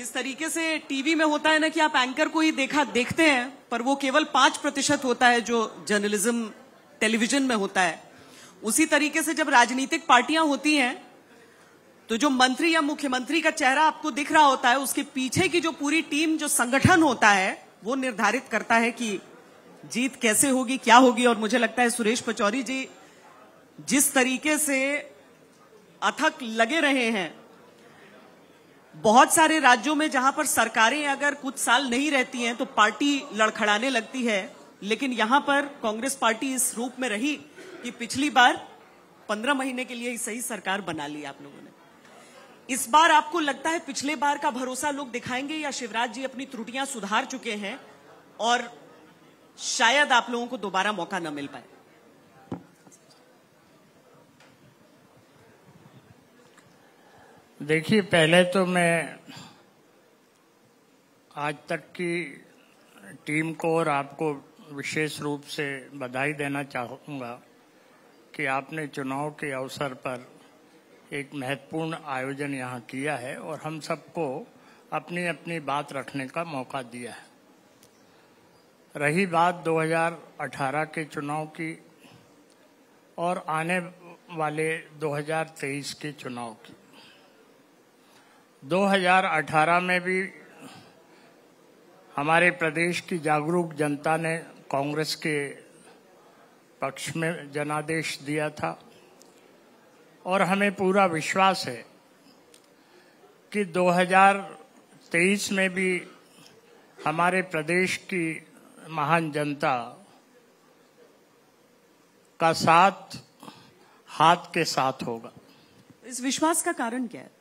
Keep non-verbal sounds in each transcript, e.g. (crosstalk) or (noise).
जिस तरीके से टीवी में होता है ना कि आप एंकर को ही देखा देखते हैं पर वो केवल पांच प्रतिशत होता है जो जर्नलिज्म टेलीविजन में होता है उसी तरीके से जब राजनीतिक पार्टियां होती हैं तो जो मंत्री या मुख्यमंत्री का चेहरा आपको दिख रहा होता है उसके पीछे की जो पूरी टीम जो संगठन होता है वो निर्धारित करता है कि जीत कैसे होगी क्या होगी और मुझे लगता है सुरेश पचौरी जी जिस तरीके से अथक लगे रहे हैं बहुत सारे राज्यों में जहां पर सरकारें अगर कुछ साल नहीं रहती हैं तो पार्टी लड़खड़ाने लगती है लेकिन यहां पर कांग्रेस पार्टी इस रूप में रही कि पिछली बार पंद्रह महीने के लिए सही सरकार बना ली आप लोगों ने इस बार आपको लगता है पिछले बार का भरोसा लोग दिखाएंगे या शिवराज जी अपनी त्रुटियां सुधार चुके हैं और शायद आप लोगों को दोबारा मौका न मिल पाए देखिए पहले तो मैं आज तक की टीम को और आपको विशेष रूप से बधाई देना चाहूंगा कि आपने चुनाव के अवसर पर एक महत्वपूर्ण आयोजन यहाँ किया है और हम सबको अपनी अपनी बात रखने का मौका दिया है रही बात 2018 के चुनाव की और आने वाले 2023 के चुनाव की 2018 में भी हमारे प्रदेश की जागरूक जनता ने कांग्रेस के पक्ष में जनादेश दिया था और हमें पूरा विश्वास है कि 2023 में भी हमारे प्रदेश की महान जनता का साथ हाथ के साथ होगा इस विश्वास का कारण क्या है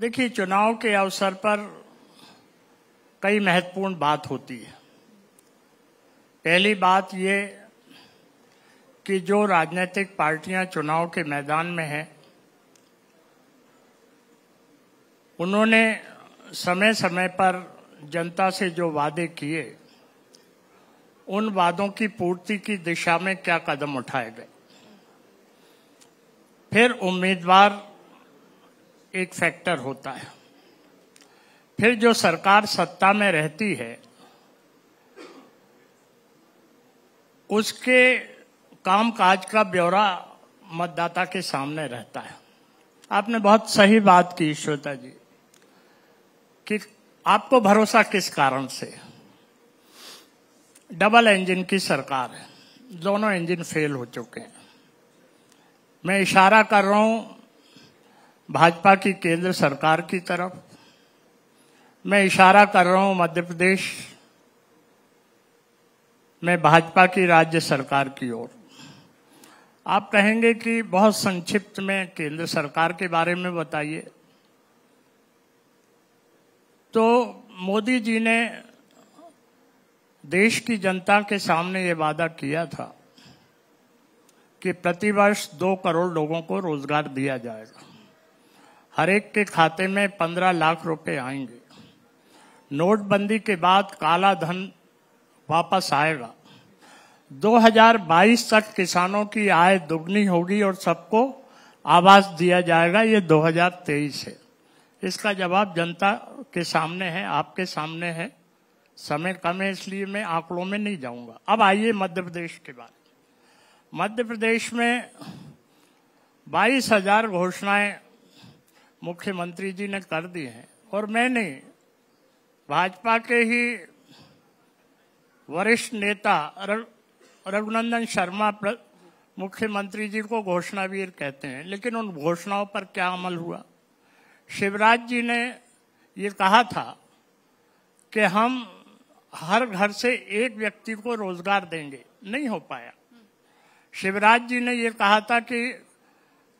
देखिए चुनाव के अवसर पर कई महत्वपूर्ण बात होती है पहली बात ये कि जो राजनीतिक पार्टियां चुनाव के मैदान में हैं उन्होंने समय समय पर जनता से जो वादे किए उन वादों की पूर्ति की दिशा में क्या कदम उठाए गए फिर उम्मीदवार एक फैक्टर होता है फिर जो सरकार सत्ता में रहती है उसके कामकाज का ब्यौरा मतदाता के सामने रहता है आपने बहुत सही बात की श्वेता जी कि आपको भरोसा किस कारण से डबल इंजन की सरकार है दोनों इंजन फेल हो चुके हैं मैं इशारा कर रहा हूं भाजपा की केंद्र सरकार की तरफ मैं इशारा कर रहा हूं मध्य प्रदेश में भाजपा की राज्य सरकार की ओर आप कहेंगे कि बहुत संक्षिप्त में केंद्र सरकार के बारे में बताइए तो मोदी जी ने देश की जनता के सामने ये वादा किया था कि प्रतिवर्ष दो करोड़ लोगों को रोजगार दिया जाएगा हर एक के खाते में पंद्रह लाख रुपए आएंगे नोटबंदी के बाद काला धन वापस आएगा 2022 तक किसानों की आय दुगनी होगी और सबको आवास दिया जाएगा ये 2023 है इसका जवाब जनता के सामने है आपके सामने है समय कम है इसलिए मैं आंकड़ों में नहीं जाऊंगा अब आइए मध्य प्रदेश के बारे मध्य प्रदेश में बाईस हजार घोषणाएं मुख्यमंत्री जी ने कर दिए हैं और मैंने भाजपा के ही वरिष्ठ नेता रघुनंदन शर्मा मुख्यमंत्री जी को घोषणावीर कहते हैं लेकिन उन घोषणाओं पर क्या अमल हुआ शिवराज जी ने ये कहा था कि हम हर घर से एक व्यक्ति को रोजगार देंगे नहीं हो पाया शिवराज जी ने ये कहा था कि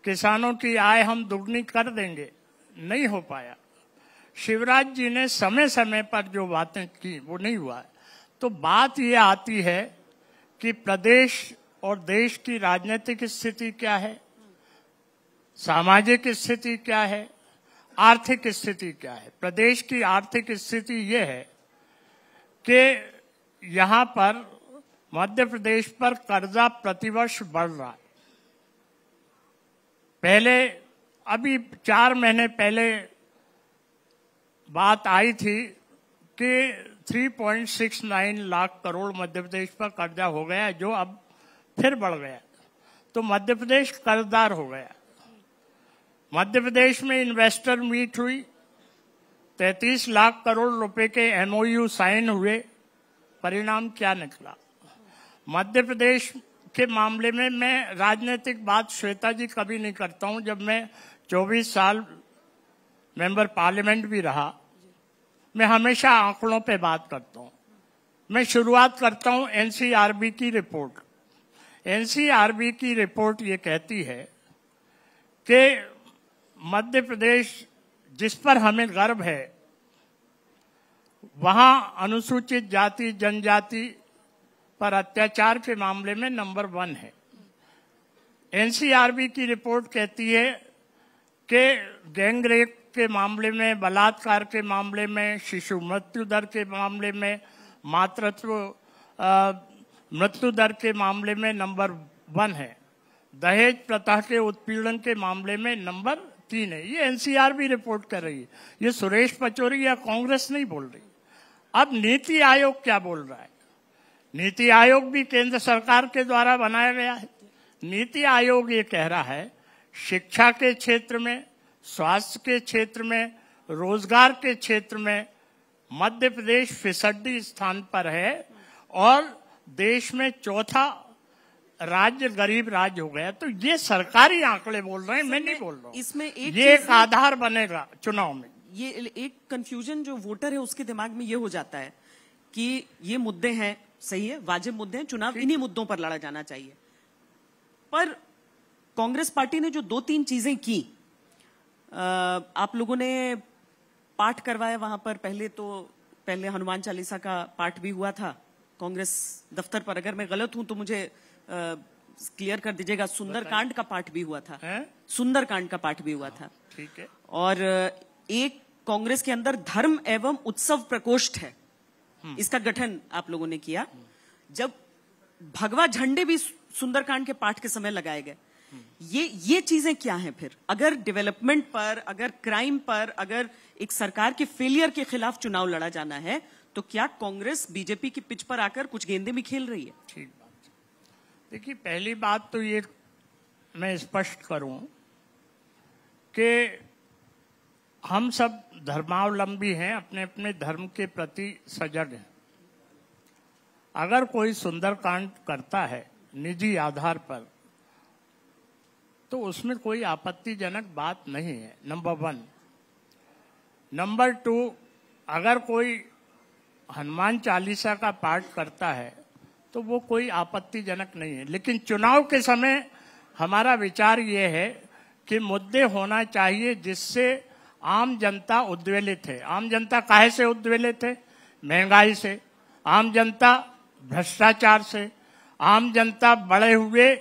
किसानों की आय हम दुगनी कर देंगे नहीं हो पाया शिवराज जी ने समय समय पर जो बातें की वो नहीं हुआ तो बात ये आती है कि प्रदेश और देश की राजनीतिक स्थिति क्या है सामाजिक स्थिति क्या है आर्थिक स्थिति क्या है प्रदेश की आर्थिक स्थिति ये है कि यहाँ पर मध्य प्रदेश पर कर्जा प्रतिवर्ष बढ़ रहा है पहले अभी चार महीने पहले बात आई थी कि 3.69 लाख करोड़ मध्य प्रदेश पर कर्जा हो गया जो अब फिर बढ़ गया तो मध्य प्रदेश कर्जदार हो गया मध्य प्रदेश में इन्वेस्टर मीट हुई 33 लाख करोड़ रुपए के एमओयू साइन हुए परिणाम क्या निकला मध्य प्रदेश के मामले में मैं राजनीतिक बात श्वेता जी कभी नहीं करता हूं जब मैं 24 साल मेंबर पार्लियामेंट भी रहा मैं हमेशा आंकड़ों पे बात करता हूं मैं शुरुआत करता हूं एनसीआरबी की रिपोर्ट एनसीआरबी की रिपोर्ट ये कहती है कि मध्य प्रदेश जिस पर हमें गर्व है वहां अनुसूचित जाति जनजाति पर अत्याचार के मामले में नंबर वन है एनसीआरबी की रिपोर्ट कहती है कि गैंग रेप के मामले में बलात्कार के मामले में शिशु मृत्यु दर के मामले में मातृत्व मृत्यु दर के मामले में नंबर वन है दहेज प्रथा के उत्पीड़न के मामले में नंबर तीन है ये एनसीआरबी रिपोर्ट कर रही है ये सुरेश पचौरी या कांग्रेस नहीं बोल रही अब नीति आयोग क्या बोल रहा है नीति आयोग भी केंद्र सरकार के द्वारा बनाया गया है नीति आयोग ये कह रहा है शिक्षा के क्षेत्र में स्वास्थ्य के क्षेत्र में रोजगार के क्षेत्र में मध्य प्रदेश फिसड्डी स्थान पर है और देश में चौथा राज्य गरीब राज्य हो गया तो ये सरकारी आंकड़े बोल रहे हैं मैं नहीं बोल रहा हूँ इसमें एक ये एक आधार बनेगा चुनाव में ये एक कंफ्यूजन जो वोटर है उसके दिमाग में ये हो जाता है कि ये मुद्दे हैं सही है वाजिब मुद्दे हैं चुनाव इन्हीं मुद्दों पर लड़ा जाना चाहिए पर कांग्रेस पार्टी ने जो दो तीन चीजें की आप लोगों ने पाठ करवाया वहां पर पहले तो पहले हनुमान चालीसा का पाठ भी हुआ था कांग्रेस दफ्तर पर अगर मैं गलत हूं तो मुझे आ, क्लियर कर दीजिएगा सुंदरकांड का पाठ भी हुआ था सुंदरकांड का पाठ भी हुआ था हाँ, ठीक है और एक कांग्रेस के अंदर धर्म एवं उत्सव प्रकोष्ठ है हम्म। इसका गठन आप लोगों ने किया जब भगवा झंडे भी सुंदरकांड के पाठ के समय लगाए गए हम्म। ये ये चीजें क्या हैं फिर अगर डेवलपमेंट पर अगर क्राइम पर अगर एक सरकार के फेलियर के खिलाफ चुनाव लड़ा जाना है तो क्या कांग्रेस बीजेपी की पिच पर आकर कुछ गेंदे भी खेल रही है ठीक बात देखिए पहली बात तो ये मैं स्पष्ट करूं कि हम सब धर्मावलंबी हैं अपने अपने धर्म के प्रति सजग हैं अगर कोई सुंदरकांड करता है निजी आधार पर तो उसमें कोई आपत्तिजनक बात नहीं है नंबर वन नंबर टू अगर कोई हनुमान चालीसा का पाठ करता है तो वो कोई आपत्तिजनक नहीं है लेकिन चुनाव के समय हमारा विचार ये है कि मुद्दे होना चाहिए जिससे आम जनता उद्वेलित है आम जनता काहे से उद्वेलित है महंगाई से आम जनता भ्रष्टाचार से आम जनता बड़े हुए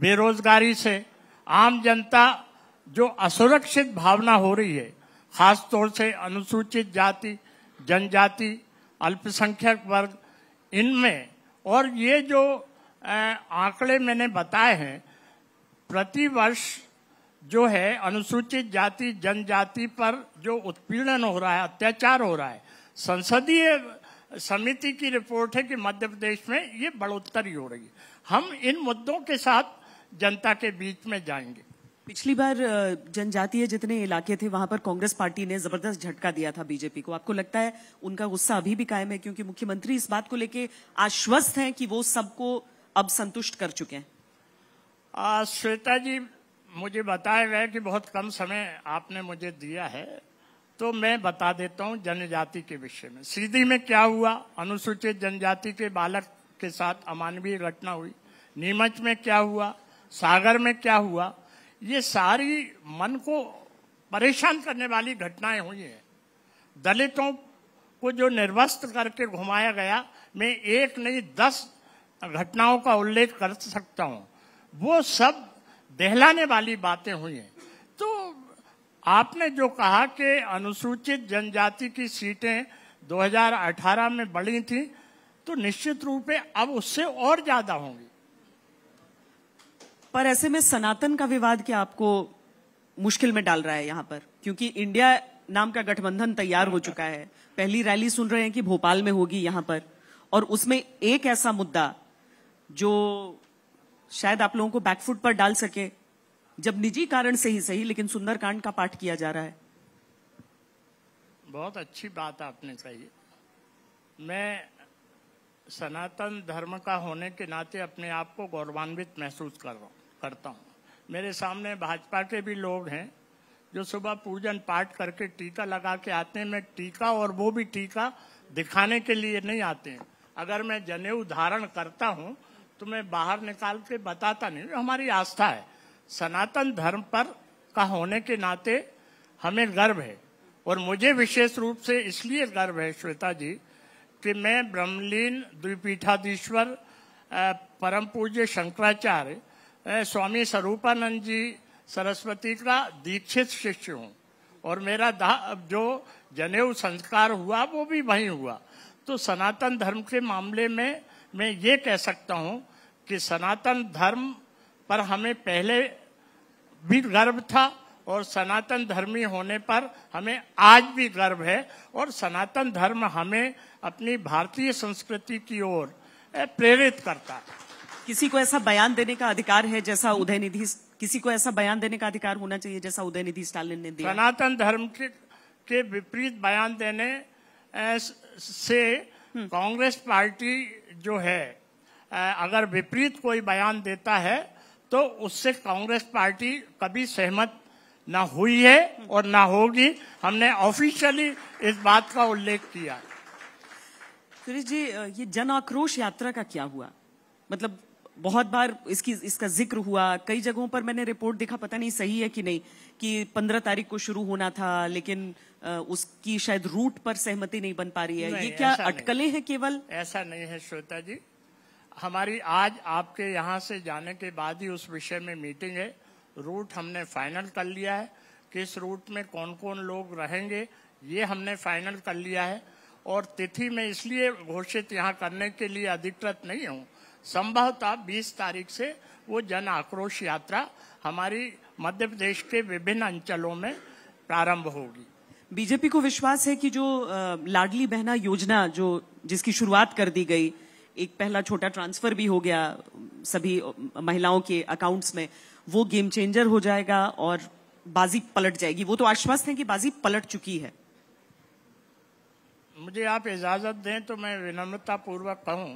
बेरोजगारी से आम जनता जो असुरक्षित भावना हो रही है खास तौर से अनुसूचित जाति जनजाति अल्पसंख्यक वर्ग इनमें और ये जो आंकड़े मैंने बताए हैं प्रतिवर्ष जो है अनुसूचित जाति जनजाति पर जो उत्पीड़न हो रहा है अत्याचार हो रहा है संसदीय समिति की रिपोर्ट है कि मध्य प्रदेश में ये बढ़ोतरी हो रही है हम इन मुद्दों के साथ जनता के बीच में जाएंगे पिछली बार जनजातीय जितने इलाके थे वहां पर कांग्रेस पार्टी ने जबरदस्त झटका दिया था बीजेपी को आपको लगता है उनका गुस्सा अभी भी कायम है क्योंकि मुख्यमंत्री इस बात को लेकर आश्वस्त हैं कि वो सबको अब संतुष्ट कर चुके हैं श्वेता जी मुझे बताया गया कि बहुत कम समय आपने मुझे दिया है तो मैं बता देता हूं जनजाति के विषय में सीधी में क्या हुआ अनुसूचित जनजाति के बालक के साथ अमानवीय घटना हुई नीमच में क्या हुआ सागर में क्या हुआ ये सारी मन को परेशान करने वाली घटनाएं हुई हैं दलितों को जो निर्वस्त करके घुमाया गया मैं एक नहीं दस घटनाओं का उल्लेख कर सकता हूं वो सब दहलाने वाली बातें हुई हैं तो आपने जो कहा कि अनुसूचित जनजाति की सीटें 2018 में बढ़ी थी तो निश्चित रूप में अब उससे और ज्यादा होंगी पर ऐसे में सनातन का विवाद क्या आपको मुश्किल में डाल रहा है यहाँ पर क्योंकि इंडिया नाम का गठबंधन तैयार हो चुका है पहली रैली सुन रहे हैं कि भोपाल में होगी यहाँ पर और उसमें एक ऐसा मुद्दा जो शायद आप लोगों को बैकफुट पर डाल सके जब निजी कारण से ही सही लेकिन सुंदरकांड का पाठ किया जा रहा है बहुत अच्छी बात आपने कही मैं सनातन धर्म का होने के नाते अपने आप को गौरवान्वित महसूस कर रहा करता हूँ मेरे सामने भाजपा के भी लोग हैं जो सुबह पूजन पाठ करके टीका लगा के आते हैं मैं टीका और वो भी टीका दिखाने के लिए नहीं आते हैं अगर मैं जनेऊ धारण करता हूँ तो मैं बाहर निकाल के बताता नहीं हमारी आस्था है सनातन धर्म पर का होने के नाते हमें गर्व है और मुझे विशेष रूप से इसलिए गर्व है श्वेता जी कि मैं ब्रह्मलीन द्विपीठाधीश्वर परम पूज्य शंकराचार्य स्वामी स्वरूपानंद जी सरस्वती का दीक्षित शिष्य हूँ और मेरा जो जनेऊ संस्कार हुआ वो भी वहीं हुआ तो सनातन धर्म के मामले में मैं ये कह सकता हूँ कि सनातन धर्म पर हमें पहले भी गर्व था और सनातन धर्मी होने पर हमें आज भी गर्व है और सनातन धर्म हमें अपनी भारतीय संस्कृति की ओर प्रेरित करता है किसी को ऐसा बयान देने का अधिकार है जैसा उदय निधि किसी को ऐसा बयान देने का अधिकार होना चाहिए जैसा उदय निधि स्टालिन ने दिया सनातन धर्म के, के विपरीत बयान देने से कांग्रेस पार्टी जो है अगर विपरीत कोई बयान देता है तो उससे कांग्रेस पार्टी कभी सहमत ना हुई है और ना होगी हमने ऑफिशियली इस बात का उल्लेख किया सुरेश जी ये जन आक्रोश यात्रा का क्या हुआ मतलब बहुत बार इसकी इसका जिक्र हुआ कई जगहों पर मैंने रिपोर्ट देखा पता नहीं सही है कि नहीं कि पंद्रह तारीख को शुरू होना था लेकिन उसकी शायद रूट पर सहमति नहीं बन पा रही है ये क्या अटकलें हैं केवल ऐसा नहीं है श्वेता जी हमारी आज आपके यहाँ से जाने के बाद ही उस विषय में मीटिंग है रूट हमने फाइनल कर लिया है किस रूट में कौन कौन लोग रहेंगे ये हमने फाइनल कर लिया है और तिथि में इसलिए घोषित यहाँ करने के लिए अधिकृत नहीं हूँ संभवतः 20 तारीख से वो जन आक्रोश यात्रा हमारी मध्य प्रदेश के विभिन्न अंचलों में प्रारंभ होगी बीजेपी को विश्वास है कि जो लाडली बहना योजना जो जिसकी शुरुआत कर दी गई एक पहला छोटा ट्रांसफर भी हो गया सभी महिलाओं के अकाउंट्स में वो गेम चेंजर हो जाएगा और बाजी पलट जाएगी वो तो आश्वस्त है कि बाजी पलट चुकी है मुझे आप इजाजत दें तो मैं विनम्रता पूर्वक कहूं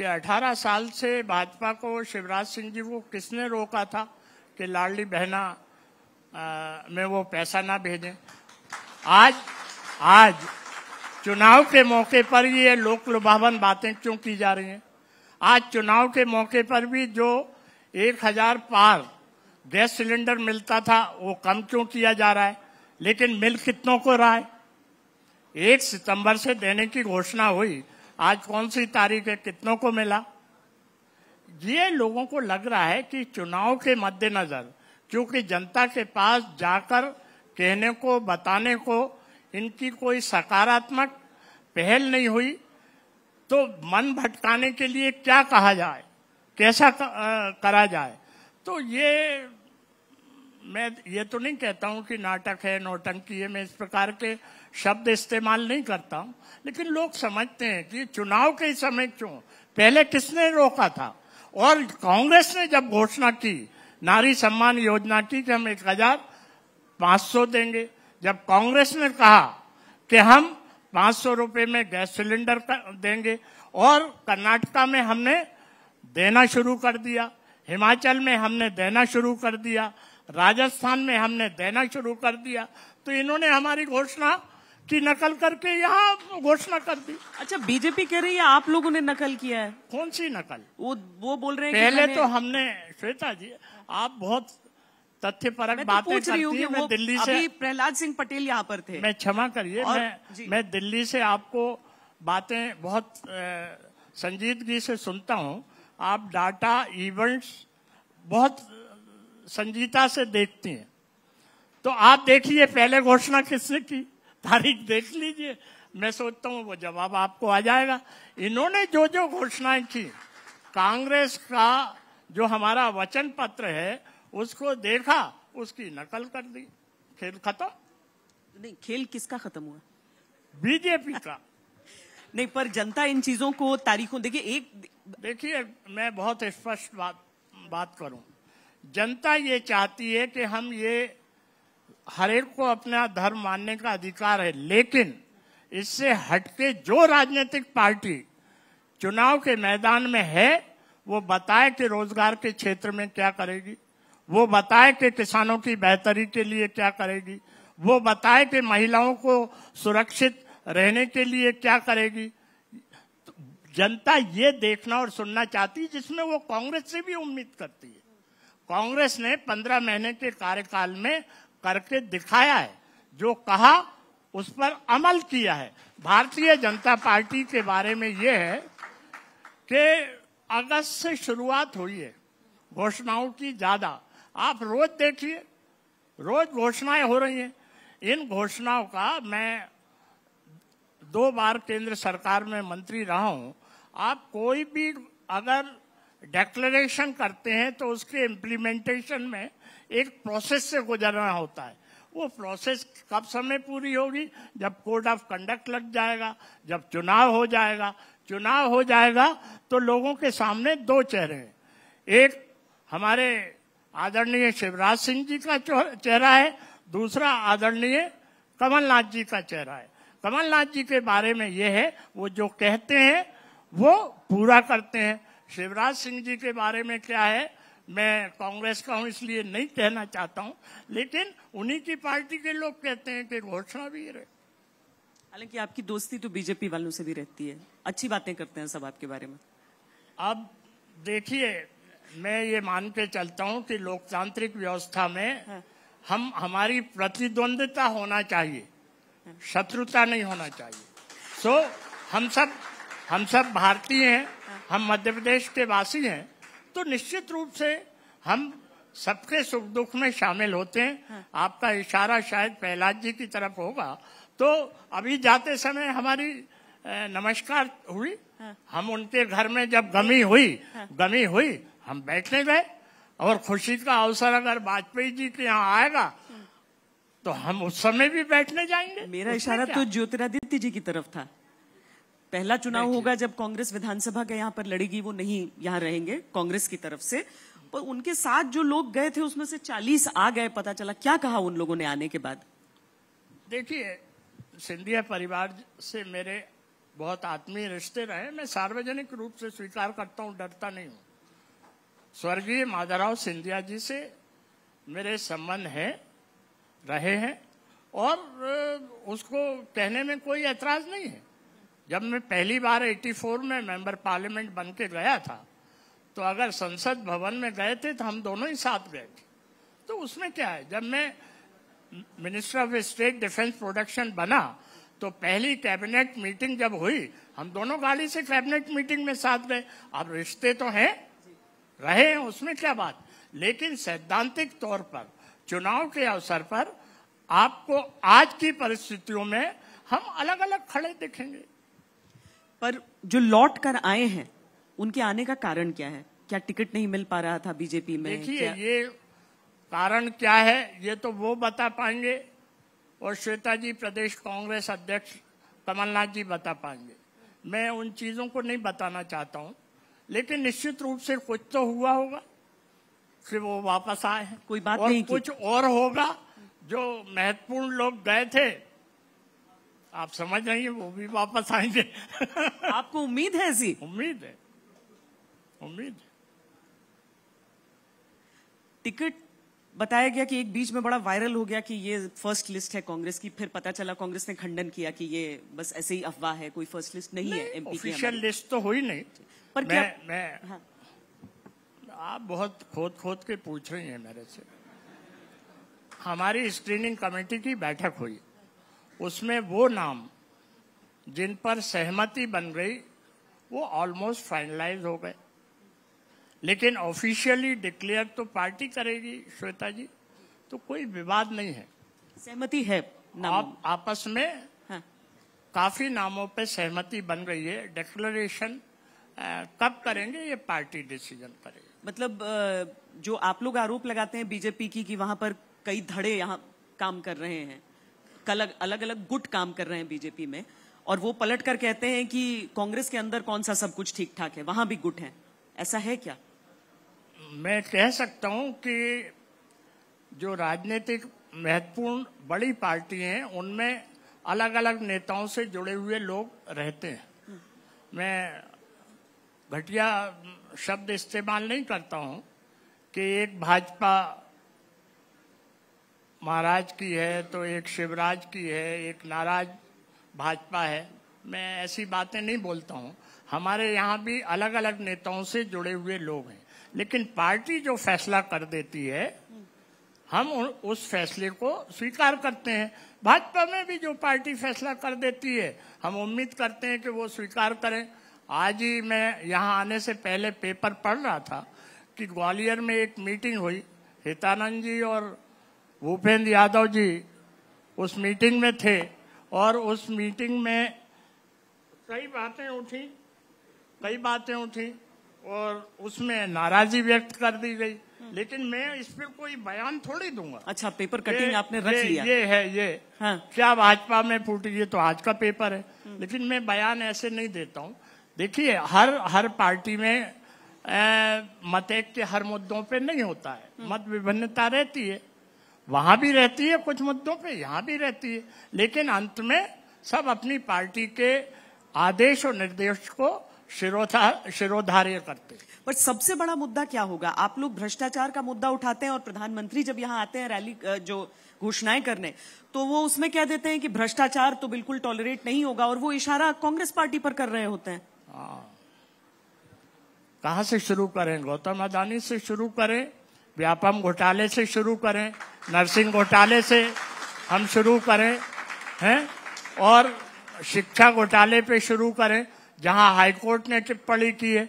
कि 18 साल से भाजपा को शिवराज सिंह जी को किसने रोका था कि लाडली बहना आ, में वो पैसा ना भेजें आज आज चुनाव के मौके पर ये लोक लुभावन बातें क्यों की जा रही हैं आज चुनाव के मौके पर भी जो एक हजार पार गैस सिलेंडर मिलता था वो कम क्यों किया जा रहा है लेकिन मिल कितनों को रहा है एक सितंबर से देने की घोषणा हुई आज कौन सी तारीख है कितनों को मिला ये लोगों को लग रहा है कि चुनाव के मद्देनजर क्योंकि जनता के पास जाकर कहने को बताने को इनकी कोई सकारात्मक पहल नहीं हुई तो मन भटकाने के लिए क्या कहा जाए कैसा करा जाए तो ये मैं ये तो नहीं कहता हूं कि नाटक है नौटंकी है मैं इस प्रकार के शब्द इस्तेमाल नहीं करता हूं लेकिन लोग समझते हैं कि चुनाव के समय क्यों पहले किसने रोका था और कांग्रेस ने जब घोषणा की नारी सम्मान योजना की कि हम एक हजार पांच सौ देंगे जब कांग्रेस ने कहा कि हम पांच सौ रुपये में गैस सिलेंडर देंगे और कर्नाटका में हमने देना शुरू कर दिया हिमाचल में हमने देना शुरू कर दिया राजस्थान में हमने देना शुरू कर दिया तो इन्होंने हमारी घोषणा की नकल करके यहाँ घोषणा कर दी अच्छा बीजेपी कह रही है आप लोगों ने नकल किया है कौन सी नकल वो वो बोल रहे हैं पहले तो हमने श्वेता जी आप बहुत तथ्य पर तो बातें दिल्ली से प्रहलाद सिंह पटेल यहाँ पर थे मैं क्षमा करिए मैं मैं दिल्ली से आपको बातें बहुत संजीदगी से सुनता हूँ आप डाटा इवेंट्स बहुत संजीता से देखती हैं तो आप देखिए पहले घोषणा किसने की तारीख देख लीजिए मैं सोचता हूँ वो जवाब आपको आ जाएगा इन्होंने जो जो घोषणाएं की कांग्रेस का जो हमारा वचन पत्र है उसको देखा उसकी नकल कर दी खेल खत्म नहीं खेल किसका खत्म हुआ बीजेपी का (laughs) नहीं पर जनता इन चीजों को तारीखों देखिए एक देखिए मैं बहुत स्पष्ट बात बात करूं जनता ये चाहती है कि हम ये हरेक को अपना धर्म मानने का अधिकार है लेकिन इससे हटके जो राजनीतिक पार्टी चुनाव के मैदान में है वो बताए कि रोजगार के क्षेत्र में क्या करेगी वो बताए कि किसानों की बेहतरी के लिए क्या करेगी वो बताए कि महिलाओं को सुरक्षित रहने के लिए क्या करेगी तो जनता ये देखना और सुनना चाहती है जिसमें वो कांग्रेस से भी उम्मीद करती है कांग्रेस ने पंद्रह महीने के कार्यकाल में करके दिखाया है जो कहा उस पर अमल किया है भारतीय जनता पार्टी के बारे में यह है कि अगस्त से शुरुआत हुई है घोषणाओं की ज्यादा आप रोज देखिए रोज घोषणाएं हो रही हैं इन घोषणाओं का मैं दो बार केंद्र सरकार में मंत्री रहा हूं आप कोई भी अगर डेक्लेरेशन करते हैं तो उसके इम्प्लीमेंटेशन में एक प्रोसेस से गुजरना होता है वो प्रोसेस कब समय पूरी होगी जब कोड ऑफ कंडक्ट लग जाएगा जब चुनाव हो जाएगा चुनाव हो जाएगा तो लोगों के सामने दो चेहरे एक हमारे आदरणीय शिवराज सिंह जी का चेहरा है दूसरा आदरणीय कमलनाथ जी का चेहरा है कमलनाथ जी के बारे में यह है वो जो कहते हैं वो पूरा करते हैं शिवराज सिंह जी के बारे में क्या है मैं कांग्रेस का हूं इसलिए नहीं कहना चाहता हूं लेकिन उन्हीं की पार्टी के लोग कहते हैं कि घोषणा भी रहे हालांकि आपकी दोस्ती तो बीजेपी वालों से भी रहती है अच्छी बातें करते हैं सब आपके बारे में अब देखिए मैं ये मान के चलता हूं कि लोकतांत्रिक व्यवस्था में हाँ। हम हमारी प्रतिद्वंदता होना चाहिए शत्रुता नहीं होना चाहिए सो so, हम सब हम सब भारतीय हैं हाँ। हम मध्य प्रदेश के वासी हैं तो निश्चित रूप से हम सबके सुख दुख में शामिल होते हैं हाँ। आपका इशारा शायद प्रहलाद जी की तरफ होगा तो अभी जाते समय हमारी नमस्कार हुई हाँ। हम उनके घर में जब गमी हुई हाँ। गमी हुई हम बैठने गए और खुशी का अवसर अगर वाजपेयी जी के यहाँ आएगा हाँ। तो हम उस समय भी बैठने जाएंगे मेरा इशारा तो ज्योतिरादित्य जी की तरफ था पहला चुनाव होगा जब कांग्रेस विधानसभा के यहाँ पर लड़ेगी वो नहीं यहाँ रहेंगे कांग्रेस की तरफ से पर उनके साथ जो लोग गए थे उसमें से 40 आ गए पता चला क्या कहा उन लोगों ने आने के बाद देखिए सिंधिया परिवार से मेरे बहुत आत्मीय रिश्ते रहे मैं सार्वजनिक रूप से स्वीकार करता हूँ डरता नहीं हूँ स्वर्गीय माधाराव सिंधिया जी से मेरे संबंध है रहे हैं और उसको कहने में कोई एतराज नहीं है जब मैं पहली बार 84 में मेंबर पार्लियामेंट बन के गया था तो अगर संसद भवन में गए थे तो हम दोनों ही साथ गए थे तो उसमें क्या है जब मैं minister of state defence production बना तो पहली कैबिनेट मीटिंग जब हुई हम दोनों गाड़ी से कैबिनेट मीटिंग में साथ गए अब रिश्ते तो हैं रहे हैं उसमें क्या बात लेकिन सैद्धांतिक तौर पर चुनाव के अवसर पर आपको आज की परिस्थितियों में हम अलग अलग खड़े दिखेंगे पर जो लौट कर आए हैं उनके आने का कारण क्या है क्या टिकट नहीं मिल पा रहा था बीजेपी में देखिए ये कारण क्या है ये तो वो बता पाएंगे और श्वेता जी प्रदेश कांग्रेस अध्यक्ष कमलनाथ जी बता पाएंगे मैं उन चीजों को नहीं बताना चाहता हूँ लेकिन निश्चित रूप से कुछ तो हुआ होगा फिर वो वापस आए हैं कोई बात और नहीं कुछ और होगा जो महत्वपूर्ण लोग गए थे आप समझ जाइए वो भी वापस आएंगे आपको उम्मीद है ऐसी उम्मीद है उम्मीद है। टिकट बताया गया कि एक बीच में बड़ा वायरल हो गया कि ये फर्स्ट लिस्ट है कांग्रेस की फिर पता चला कांग्रेस ने खंडन किया कि ये बस ऐसे ही अफवाह है कोई फर्स्ट लिस्ट नहीं, नहीं है एमपी ऑफिशियल लिस्ट तो हुई नहीं पर मैं, क्या मैं हाँ। आप बहुत खोद खोद के पूछ रही हैं मेरे से हमारी स्क्रीनिंग कमेटी की बैठक हुई उसमें वो नाम जिन पर सहमति बन गई वो ऑलमोस्ट फाइनलाइज हो गए लेकिन ऑफिशियली डिक्लेयर तो पार्टी करेगी श्वेता जी तो कोई विवाद नहीं है सहमति है आप आपस में हाँ। काफी नामों पे सहमति बन गई है डिक्लेरेशन कब करेंगे ये पार्टी डिसीजन करेगी मतलब जो आप लोग आरोप लगाते हैं बीजेपी की कि वहां पर कई धड़े यहाँ काम कर रहे हैं अलग अलग अलग गुट काम कर रहे हैं बीजेपी में और वो पलट कर कहते हैं कि कांग्रेस के अंदर कौन सा सब कुछ ठीक ठाक है वहां भी गुट है ऐसा है क्या मैं कह सकता हूं कि जो राजनीतिक महत्वपूर्ण बड़ी पार्टी हैं उनमें अलग अलग नेताओं से जुड़े हुए लोग रहते हैं हम्म। मैं घटिया शब्द इस्तेमाल नहीं करता हूं कि एक भाजपा महाराज की है तो एक शिवराज की है एक नाराज भाजपा है मैं ऐसी बातें नहीं बोलता हूँ हमारे यहाँ भी अलग अलग नेताओं से जुड़े हुए लोग हैं लेकिन पार्टी जो फैसला कर देती है हम उस फैसले को स्वीकार करते हैं भाजपा में भी जो पार्टी फैसला कर देती है हम उम्मीद करते हैं कि वो स्वीकार करें आज ही मैं यहाँ आने से पहले पेपर पढ़ रहा था कि ग्वालियर में एक मीटिंग हुई हितानंद जी और भूपेंद्र यादव जी उस मीटिंग में थे और उस मीटिंग में कई बातें उठी कई बातें उठी और उसमें नाराजी व्यक्त कर दी गई हम्म। लेकिन मैं इस पर कोई बयान थोड़ी दूंगा अच्छा पेपर कटिंग आपने रख लिया ये है ये हाँ। क्या भाजपा में फूट ये तो आज का पेपर है हम्म। लेकिन मैं बयान ऐसे नहीं देता हूँ देखिए हर हर पार्टी में के हर मुद्दों पे नहीं होता है हम्म। मत विभिन्नता रहती है वहां भी रहती है कुछ मुद्दों पे यहाँ भी रहती है लेकिन अंत में सब अपनी पार्टी के आदेश और निर्देश को शिरोधार्य शिरोधा करते पर सबसे बड़ा मुद्दा क्या होगा आप लोग भ्रष्टाचार का मुद्दा उठाते हैं और प्रधानमंत्री जब यहाँ आते हैं रैली जो घोषणाएं करने तो वो उसमें क्या देते हैं कि भ्रष्टाचार तो बिल्कुल टॉलरेट नहीं होगा और वो इशारा कांग्रेस पार्टी पर कर रहे होते हैं हाँ। कहा से शुरू करें गौतम अदानी से शुरू करें व्यापम घोटाले से शुरू करें नर्सिंग घोटाले से हम शुरू करें हैं और शिक्षा घोटाले पे शुरू करें जहां हाईकोर्ट ने टिप्पणी की है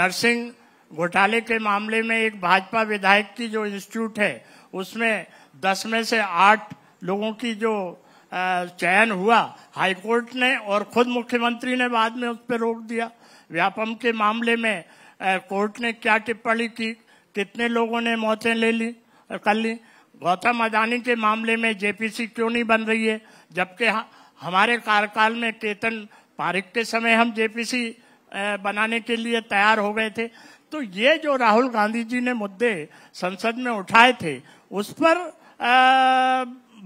नर्सिंग घोटाले के मामले में एक भाजपा विधायक की जो इंस्टीट्यूट है उसमें दस में से आठ लोगों की जो चयन हुआ हाईकोर्ट ने और खुद मुख्यमंत्री ने बाद में उस पर रोक दिया व्यापम के मामले में कोर्ट ने क्या टिप्पणी की कितने लोगों ने मौतें ले ली और कर ली गौतम अदानी के मामले में जेपीसी क्यों नहीं बन रही है जबकि हमारे कार्यकाल में चेतन पारिक के समय हम जेपीसी बनाने के लिए तैयार हो गए थे तो ये जो राहुल गांधी जी ने मुद्दे संसद में उठाए थे उस पर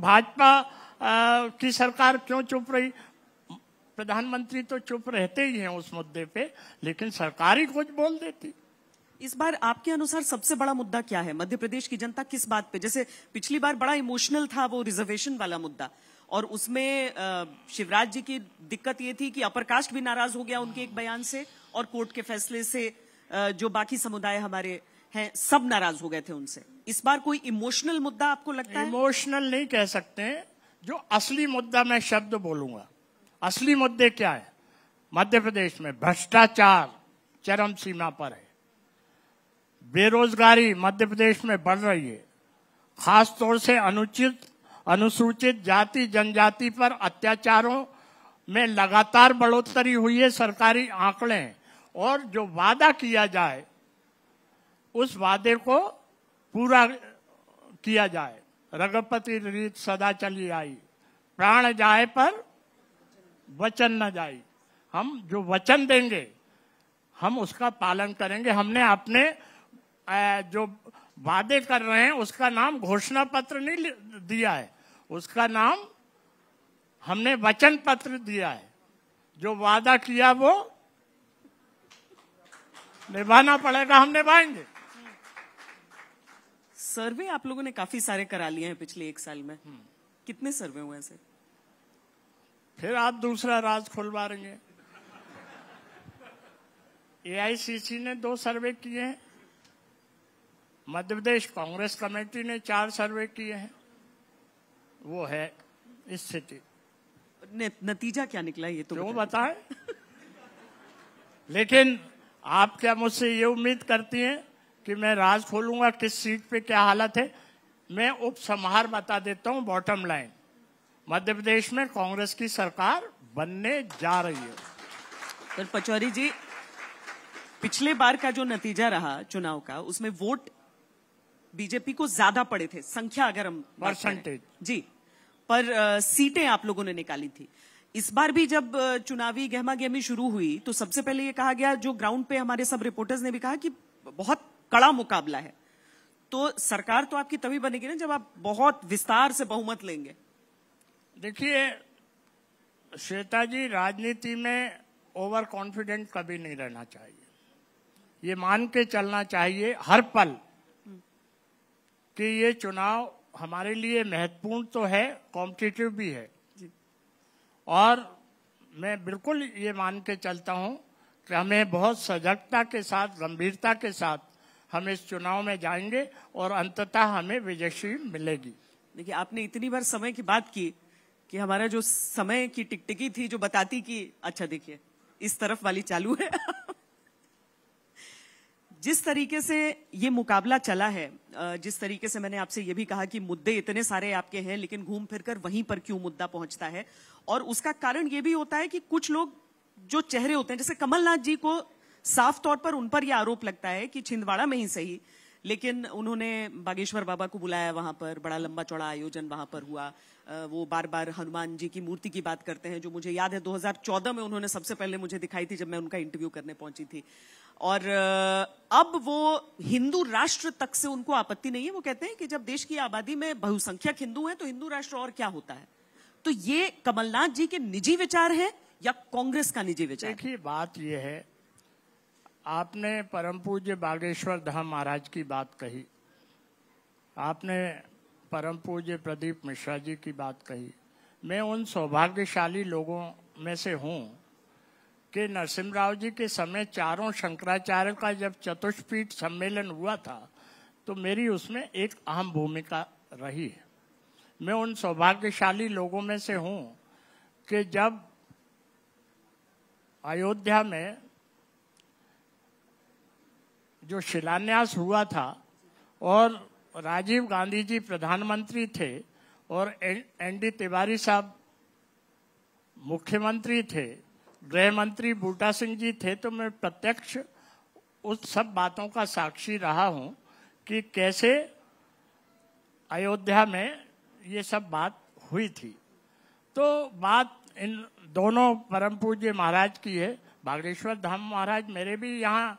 भाजपा की सरकार क्यों चुप रही प्रधानमंत्री तो चुप रहते ही हैं उस मुद्दे पे लेकिन सरकार ही कुछ बोल देती इस बार आपके अनुसार सबसे बड़ा मुद्दा क्या है मध्य प्रदेश की जनता किस बात पे जैसे पिछली बार बड़ा इमोशनल था वो रिजर्वेशन वाला मुद्दा और उसमें शिवराज जी की दिक्कत ये थी कि अपर कास्ट भी नाराज हो गया उनके एक बयान से और कोर्ट के फैसले से जो बाकी समुदाय हमारे हैं सब नाराज हो गए थे उनसे इस बार कोई इमोशनल मुद्दा आपको लगता है इमोशनल नहीं कह सकते जो असली मुद्दा मैं शब्द बोलूंगा असली मुद्दे क्या है मध्य प्रदेश में भ्रष्टाचार चरम सीमा पर है बेरोजगारी मध्य प्रदेश में बढ़ रही है खासतौर से अनुचित अनुसूचित जाति जनजाति पर अत्याचारों में लगातार बढ़ोतरी हुई है सरकारी आंकड़े और जो वादा किया जाए उस वादे को पूरा किया जाए रघुपति रीत सदा चली आई प्राण जाए पर वचन न जाए हम जो वचन देंगे हम उसका पालन करेंगे हमने अपने जो वादे कर रहे हैं उसका नाम घोषणा पत्र नहीं दिया है उसका नाम हमने वचन पत्र दिया है जो वादा किया वो निभाना पड़ेगा हम निभाएंगे सर्वे आप लोगों ने काफी सारे करा लिए हैं पिछले एक साल में हम्म। कितने सर्वे हुए हैं सर फिर आप दूसरा राज खुलवा रहे हैं एआईसीसी ने दो सर्वे किए हैं मध्य प्रदेश कांग्रेस कमेटी ने चार सर्वे किए हैं वो है स्थिति नतीजा क्या निकला ये तो क्यों बताए लेकिन आप क्या मुझसे ये उम्मीद करती हैं कि मैं राज खोलूंगा किस सीट पे क्या हालत है मैं उपसंहार बता देता हूँ बॉटम लाइन मध्य प्रदेश में कांग्रेस की सरकार बनने जा रही है सर पचौरी जी पिछले बार का जो नतीजा रहा चुनाव का उसमें वोट बीजेपी को ज्यादा पड़े थे संख्या अगर हम परसेंटेज जी पर सीटें आप लोगों ने निकाली थी इस बार भी जब चुनावी गहमा गहमी शुरू हुई तो सबसे पहले ये कहा गया जो ग्राउंड पे हमारे सब रिपोर्टर्स ने भी कहा कि बहुत कड़ा मुकाबला है तो सरकार तो आपकी तभी बनेगी ना जब आप बहुत विस्तार से बहुमत लेंगे देखिए श्वेता जी राजनीति में ओवर कॉन्फिडेंट कभी नहीं रहना चाहिए ये मान के चलना चाहिए हर पल कि ये चुनाव हमारे लिए महत्वपूर्ण तो है कॉम्पिटिटिव भी है और मैं बिल्कुल ये मान के चलता हूँ कि हमें बहुत सजगता के साथ गंभीरता के साथ हम इस चुनाव में जाएंगे और अंततः हमें विजयश्री मिलेगी देखिए आपने इतनी बार समय की बात की कि हमारा जो समय की टिकटिकी थी जो बताती कि अच्छा देखिए इस तरफ वाली चालू है जिस तरीके से ये मुकाबला चला है जिस तरीके से मैंने आपसे ये भी कहा कि मुद्दे इतने सारे आपके हैं लेकिन घूम फिर कर वहीं पर क्यों मुद्दा पहुंचता है और उसका कारण ये भी होता है कि कुछ लोग जो चेहरे होते हैं जैसे कमलनाथ जी को साफ तौर पर उन पर यह आरोप लगता है कि छिंदवाड़ा में ही सही लेकिन उन्होंने बागेश्वर बाबा को बुलाया वहां पर बड़ा लंबा चौड़ा आयोजन वहां पर हुआ वो बार बार हनुमान जी की मूर्ति की बात करते हैं जो मुझे याद है 2014 में उन्होंने सबसे पहले मुझे दिखाई थी जब मैं उनका इंटरव्यू करने पहुंची थी और अब वो हिंदू राष्ट्र तक से उनको आपत्ति नहीं है वो कहते हैं कि जब देश की आबादी में बहुसंख्यक हिंदू हैं तो हिंदू राष्ट्र और क्या होता है तो ये कमलनाथ जी के निजी विचार हैं या कांग्रेस का निजी विचार देखिए बात यह है आपने परम पूज्य बागेश्वर धाम महाराज की बात कही आपने परम पूज्य प्रदीप मिश्रा जी की बात कही मैं उन सौभाग्यशाली लोगों में से हूँ कि राव जी के समय चारों शंकराचार्य का जब चतुष्पीठ सम्मेलन हुआ था तो मेरी उसमें एक अहम भूमिका रही है मैं उन सौभाग्यशाली लोगों में से हूँ कि जब अयोध्या में जो शिलान्यास हुआ था और राजीव गांधी जी प्रधानमंत्री थे और एन डी तिवारी साहब मुख्यमंत्री थे गृह मंत्री बूटा सिंह जी थे तो मैं प्रत्यक्ष उस सब बातों का साक्षी रहा हूं कि कैसे अयोध्या में ये सब बात हुई थी तो बात इन दोनों परम पूज्य महाराज की है बागेश्वर धाम महाराज मेरे भी यहाँ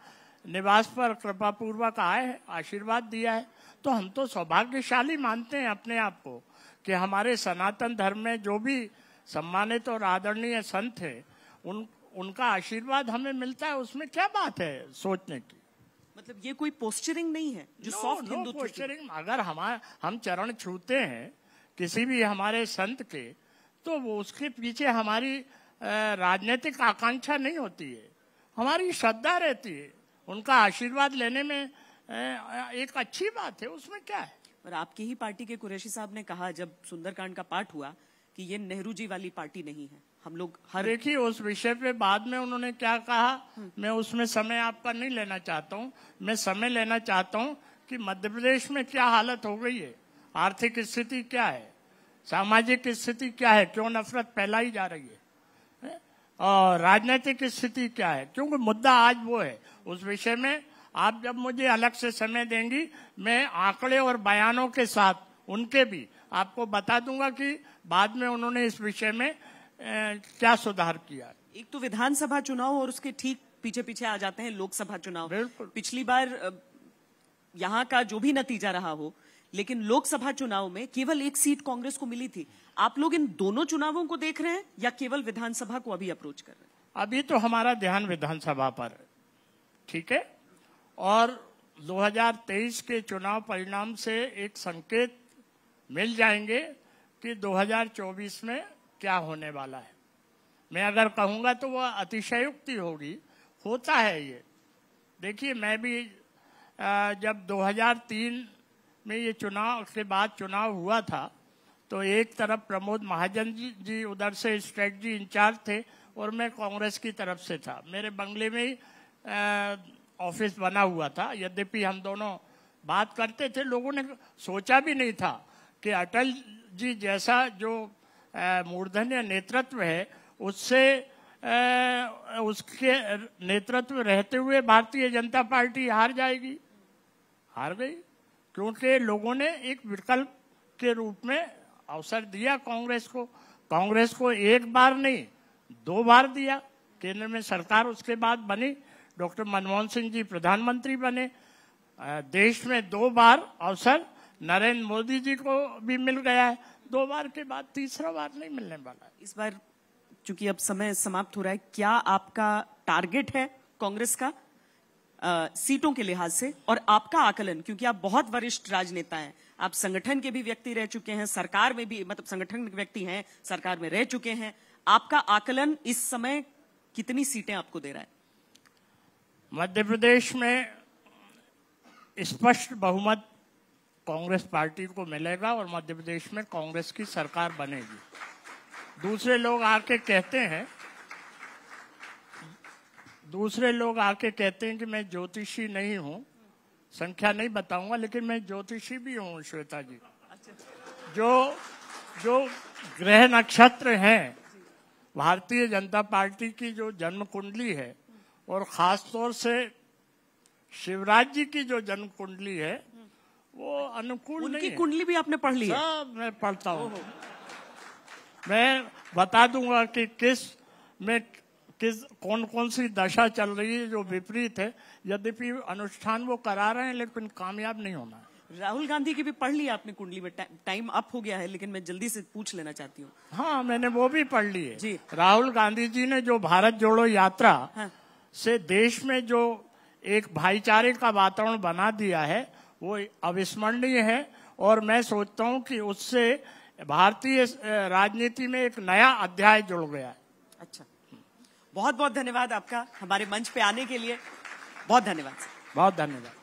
निवास पर कृपा पूर्वक आए हैं आशीर्वाद दिया है तो हम तो सौभाग्यशाली मानते हैं अपने आप को कि हमारे सनातन धर्म में जो भी सम्मानित और आदरणीय संत हैं उन उनका आशीर्वाद हमें मिलता है उसमें क्या बात है सोचने की मतलब ये कोई पोस्चरिंग नहीं है जो no, सॉफ्ट no, पोस्चरिंग अगर हमारे हम चरण छूते हैं किसी भी हमारे संत के तो वो उसके पीछे हमारी राजनीतिक आकांक्षा नहीं होती है हमारी श्रद्धा रहती है उनका आशीर्वाद लेने में एक अच्छी बात है उसमें क्या है और आपकी ही पार्टी के कुरैशी साहब ने कहा जब सुंदरकांड का पाठ हुआ कि ये नेहरू जी वाली पार्टी नहीं है हम लोग हर देखिए उस विषय पे बाद में उन्होंने क्या कहा मैं उसमें समय आपका नहीं लेना चाहता हूँ मैं समय लेना चाहता हूँ कि मध्य प्रदेश में क्या हालत हो गई है आर्थिक स्थिति क्या है सामाजिक स्थिति क्या है क्यों नफरत फैलाई जा रही है और राजनीतिक स्थिति क्या है क्योंकि मुद्दा आज वो है उस विषय में आप जब मुझे अलग से समय देंगी मैं आंकड़े और बयानों के साथ उनके भी आपको बता दूंगा कि बाद में उन्होंने इस विषय में क्या सुधार किया एक तो विधानसभा चुनाव और उसके ठीक पीछे पीछे आ जाते हैं लोकसभा चुनाव पिछली बार यहाँ का जो भी नतीजा रहा हो लेकिन लोकसभा चुनाव में केवल एक सीट कांग्रेस को मिली थी आप लोग इन दोनों चुनावों को देख रहे हैं या केवल विधानसभा को अभी अप्रोच कर रहे हैं अभी तो हमारा ध्यान विधानसभा पर है ठीक है और 2023 के चुनाव परिणाम से एक संकेत मिल जाएंगे कि 2024 में क्या होने वाला है मैं अगर कहूँगा तो वह अतिशयुक्ति होगी होता है ये देखिए मैं भी जब 2003 में ये चुनाव के बाद चुनाव हुआ था तो एक तरफ प्रमोद महाजन जी, जी उधर से स्ट्रेटजी इंचार्ज थे और मैं कांग्रेस की तरफ से था मेरे बंगले में ही ऑफिस बना हुआ था यद्यपि हम दोनों बात करते थे लोगों ने सोचा भी नहीं था कि अटल जी जैसा जो मूर्धन्य नेतृत्व है उससे उसके नेतृत्व रहते हुए भारतीय जनता पार्टी हार जाएगी हार गई क्योंकि लोगों ने एक विकल्प के रूप में अवसर दिया कांग्रेस को कांग्रेस को एक बार नहीं दो बार दिया केंद्र में सरकार उसके बाद बनी डॉक्टर मनमोहन सिंह जी प्रधानमंत्री बने देश में दो बार अवसर नरेंद्र मोदी जी को भी मिल गया है दो बार के बाद तीसरा बार नहीं मिलने वाला इस बार चूंकि अब समय समाप्त हो रहा है क्या आपका टारगेट है कांग्रेस का आ, सीटों के लिहाज से और आपका आकलन क्योंकि आप बहुत वरिष्ठ राजनेता हैं आप संगठन के भी व्यक्ति रह चुके हैं सरकार में भी मतलब संगठन के व्यक्ति हैं सरकार में रह चुके हैं आपका आकलन इस समय कितनी सीटें आपको दे रहा है मध्य प्रदेश में स्पष्ट बहुमत कांग्रेस पार्टी को मिलेगा और मध्य प्रदेश में कांग्रेस की सरकार बनेगी दूसरे लोग आके कहते हैं दूसरे लोग आके कहते हैं कि मैं ज्योतिषी नहीं हूं संख्या नहीं बताऊंगा लेकिन मैं ज्योतिषी भी हूं श्वेता जी जो जो ग्रह नक्षत्र हैं भारतीय जनता पार्टी की जो जन्म कुंडली है और खास तौर से शिवराज जी की जो जन्म कुंडली है वो अनुकूल उनकी कुंडली भी आपने पढ़ ली सब मैं पढ़ता हूँ मैं बता दूंगा कि किस में किस कौन कौन सी दशा चल रही है जो विपरीत है यद्यपि अनुष्ठान वो करा रहे हैं लेकिन कामयाब नहीं होना राहुल गांधी की भी पढ़ ली आपने कुंडली में टाइम अप हो गया है लेकिन मैं जल्दी से पूछ लेना चाहती हूँ हाँ मैंने वो भी पढ़ ली है जी राहुल गांधी जी ने जो भारत जोड़ो यात्रा हाँ। से देश में जो एक भाईचारे का वातावरण बना दिया है वो अविस्मरणीय है और मैं सोचता हूँ कि उससे भारतीय राजनीति में एक नया अध्याय जुड़ गया है अच्छा बहुत बहुत धन्यवाद आपका हमारे मंच पे आने के लिए बहुत धन्यवाद बहुत धन्यवाद